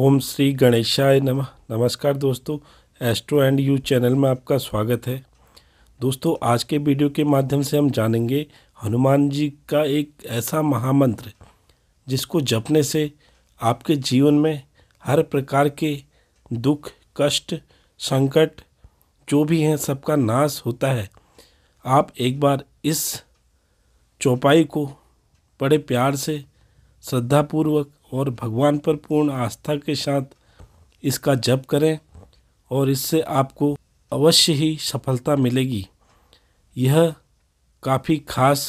ओम श्री गणेशाय नमः नमस्कार दोस्तों एस्ट्रो एंड यू चैनल में आपका स्वागत है दोस्तों आज के वीडियो के माध्यम से हम जानेंगे हनुमान जी का एक ऐसा महामंत्र जिसको जपने से आपके जीवन में हर प्रकार के दुख कष्ट संकट जो भी हैं सबका नाश होता है आप एक बार इस चौपाई को बड़े प्यार से श्रद्धापूर्वक और भगवान पर पूर्ण आस्था के साथ इसका जप करें और इससे आपको अवश्य ही सफलता मिलेगी यह काफ़ी खास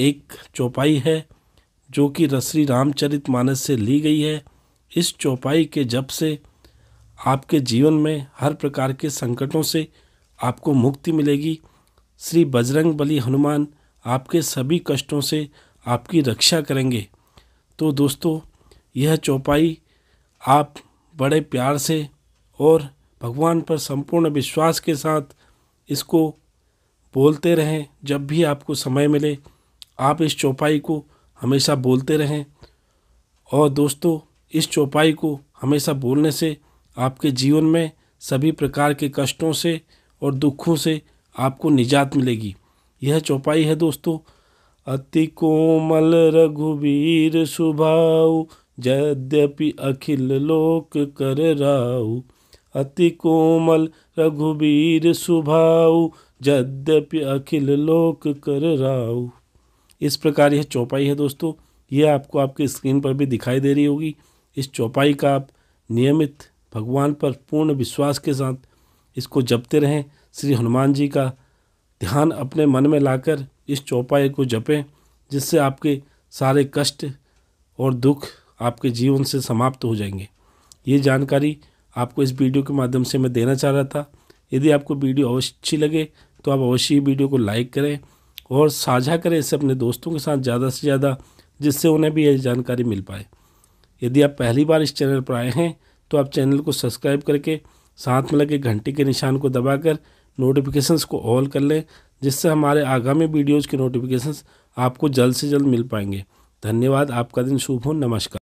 एक चौपाई है जो कि श्री रामचरित मानस से ली गई है इस चौपाई के जप से आपके जीवन में हर प्रकार के संकटों से आपको मुक्ति मिलेगी श्री बजरंग बली हनुमान आपके सभी कष्टों से आपकी रक्षा करेंगे तो दोस्तों यह चौपाई आप बड़े प्यार से और भगवान पर संपूर्ण विश्वास के साथ इसको बोलते रहें जब भी आपको समय मिले आप इस चौपाई को हमेशा बोलते रहें और दोस्तों इस चौपाई को हमेशा बोलने से आपके जीवन में सभी प्रकार के कष्टों से और दुखों से आपको निजात मिलेगी यह चौपाई है दोस्तों अति कोमल रघुवीर सुभाऊ यद्यपि अखिल लोक कर राऊ अति कोमल रघुवीर सुभाऊ यद्यपि अखिल लोक कर राऊ इस प्रकार यह चौपाई है दोस्तों यह आपको आपके स्क्रीन पर भी दिखाई दे रही होगी इस चौपाई का आप नियमित भगवान पर पूर्ण विश्वास के साथ इसको जपते रहें श्री हनुमान जी का ध्यान अपने मन में लाकर इस चौपाई को जपें जिससे आपके सारे कष्ट और दुख आपके जीवन से समाप्त हो जाएंगे ये जानकारी आपको इस वीडियो के माध्यम से मैं देना चाह रहा था यदि आपको वीडियो अच्छी लगे तो आप अवश्य वीडियो को लाइक करें और साझा करें इसे अपने दोस्तों के साथ ज़्यादा से ज़्यादा जिससे उन्हें भी यह जानकारी मिल पाए यदि आप पहली बार इस चैनल पर आए हैं तो आप चैनल को सब्सक्राइब करके साथ में लगे घंटे के निशान को दबाकर नोटिफिकेशंस को ऑल कर लें जिससे हमारे आगामी वीडियोज़ के नोटिफिकेशंस आपको जल्द से जल्द मिल पाएंगे धन्यवाद आपका दिन शुभ हो नमस्कार